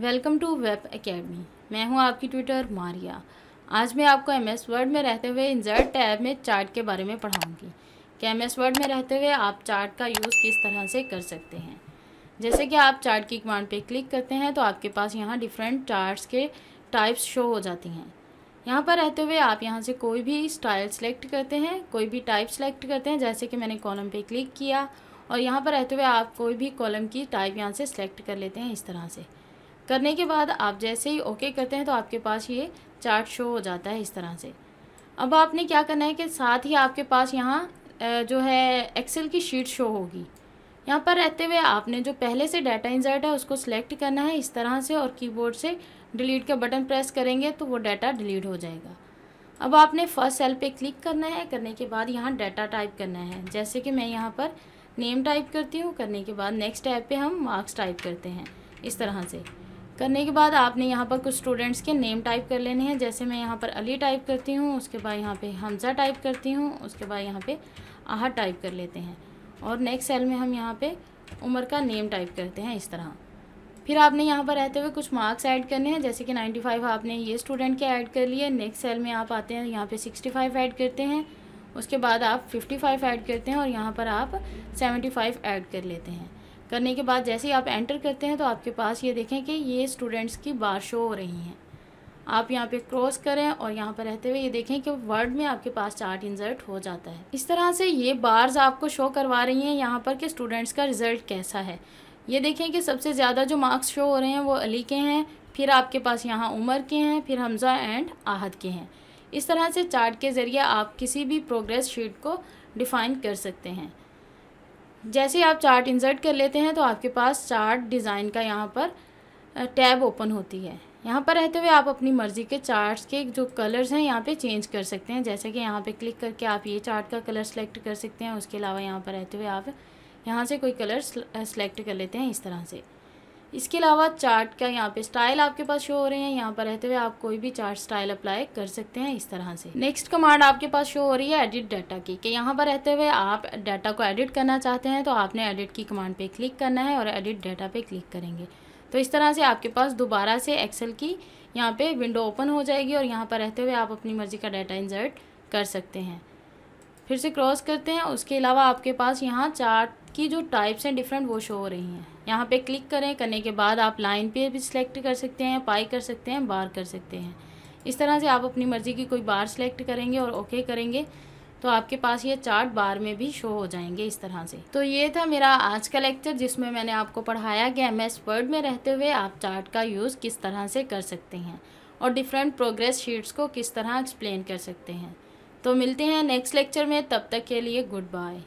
welcome to web academy मैं हूं आपकी ट्विटर मारिया आज मैं आपको एम एस वर्ड में रहते हुए इंजर्ट टैब में चार्ट के बारे में पढ़ाऊंगी कि एम एस वर्ड में रहते हुए आप चार्ट का यूज़ किस तरह से कर सकते हैं जैसे कि आप चार्ट की कमांड पे क्लिक करते हैं तो आपके पास यहाँ डिफरेंट चार्ट्स के टाइप्स शो हो जाती हैं यहाँ पर रहते हुए आप यहाँ से कोई भी स्टाइल सेलेक्ट करते हैं कोई भी टाइप सेलेक्ट करते हैं जैसे कि मैंने कॉलम पे क्लिक किया और यहाँ पर रहते हुए आप कोई भी कॉलम की टाइप यहाँ से सेलेक्ट कर लेते हैं इस तरह से करने के बाद आप जैसे ही ओके करते हैं तो आपके पास ये चार्ट शो हो जाता है इस तरह से अब आपने क्या करना है कि साथ ही आपके पास यहाँ जो है एक्सेल की शीट शो होगी यहाँ पर रहते हुए आपने जो पहले से डाटा इंजर्ट है उसको सिलेक्ट करना है इस तरह से और कीबोर्ड से डिलीट का बटन प्रेस करेंगे तो वो डाटा डिलीट हो जाएगा अब आपने फर्स्ट सेल पे क्लिक करना है करने के बाद यहाँ डाटा टाइप करना है जैसे कि मैं यहाँ पर नेम टाइप करती हूँ करने के बाद नेक्स्ट टैब पे हम मार्क्स टाइप करते हैं इस तरह से करने के बाद आपने यहाँ पर कुछ स्टूडेंट्स के नेम टाइप कर लेने हैं जैसे मैं यहाँ पर अली टाइप करती हूँ उसके बाद यहाँ पे हमज़ा टाइप करती हूँ उसके बाद यहाँ पे आहा टाइप कर लेते हैं और नेक्स्ट सेल में हम यहाँ पे उम्र का नेम टाइप करते हैं इस तरह फिर आपने यहाँ पर रहते हुए कुछ मार्क्स ऐड करने हैं जैसे कि नाइन्टी आपने ये स्टूडेंट के ऐड कर लिए नेक्स्ट सेल में आप आते हैं यहाँ पर सिक्सटी ऐड करते हैं उसके बाद आप फिफ्टी ऐड करते हैं और यहाँ पर आप सेवेंटी ऐड कर लेते हैं करने के बाद जैसे ही आप एंटर करते हैं तो आपके पास ये देखें कि ये स्टूडेंट्स की बार शो हो रही हैं आप यहाँ पे क्रॉस करें और यहाँ पर रहते हुए ये देखें कि वर्ड में आपके पास चार्ट इंजर्ट हो जाता है इस तरह से ये बार्स आपको शो करवा रही हैं यहाँ पर कि स्टूडेंट्स का रिज़ल्ट कैसा है ये देखें कि सबसे ज़्यादा जो मार्क्स शो हो रहे हैं वो अली के हैं फिर आपके पास यहाँ उमर के हैं फिर हमज़ा एंड आहद के हैं इस तरह से चार्ट के ज़रिए आप किसी भी प्रोग्रेस शीट को डिफ़ाइन कर सकते हैं जैसे ही आप चार्ट इंसर्ट कर लेते हैं तो आपके पास चार्ट डिज़ाइन का यहाँ पर टैब ओपन होती है यहाँ पर रहते हुए आप अपनी मर्ज़ी के चार्ट्स के जो कलर्स हैं यहाँ पे चेंज कर सकते हैं जैसे कि यहाँ पे क्लिक करके आप ये चार्ट का कलर सेलेक्ट कर सकते हैं उसके अलावा यहाँ पर रहते हुए आप यहाँ से कोई कलर सेलेक्ट कर लेते हैं इस तरह से इसके अलावा चार्ट का यहाँ पे स्टाइल आपके पास शो हो रहे हैं यहाँ पर रहते हुए आप कोई भी चार्ट स्टाइल अप्लाई कर सकते हैं इस तरह से नेक्स्ट कमांड आपके पास शो हो रही है एडिट डाटा की कि यहाँ पर रहते हुए आप डाटा को एडिट करना चाहते हैं तो आपने एडिट की कमांड पे क्लिक करना है और एडिट डाटा पे क्लिक करेंगे तो इस तरह से आपके पास दोबारा से एक्सेल की यहाँ पर विंडो ओपन हो जाएगी और यहाँ पर रहते हुए आप अपनी मर्ज़ी का डाटा इन्जर्ट कर सकते हैं फिर से क्रॉस करते हैं उसके अलावा आपके पास यहाँ चार्ट की जो टाइप्स हैं डिफरेंट वो शो हो रही हैं यहाँ पे क्लिक करें करने के बाद आप लाइन पे भी सिलेक्ट कर सकते हैं पाई कर सकते हैं बार कर सकते हैं इस तरह से आप अपनी मर्ज़ी की कोई बार सेलेक्ट करेंगे और ओके करेंगे तो आपके पास ये चार्ट बार में भी शो हो जाएंगे इस तरह से तो ये था मेरा आज का लेक्चर जिसमें मैंने आपको पढ़ाया कि एम एस वर्ड में रहते हुए आप चार्ट का यूज़ किस तरह से कर सकते हैं और डिफरेंट प्रोग्रेस शीट्स को किस तरह एक्सप्लेन कर सकते हैं तो मिलते हैं नेक्स्ट लेक्चर में तब तक के लिए गुड बाय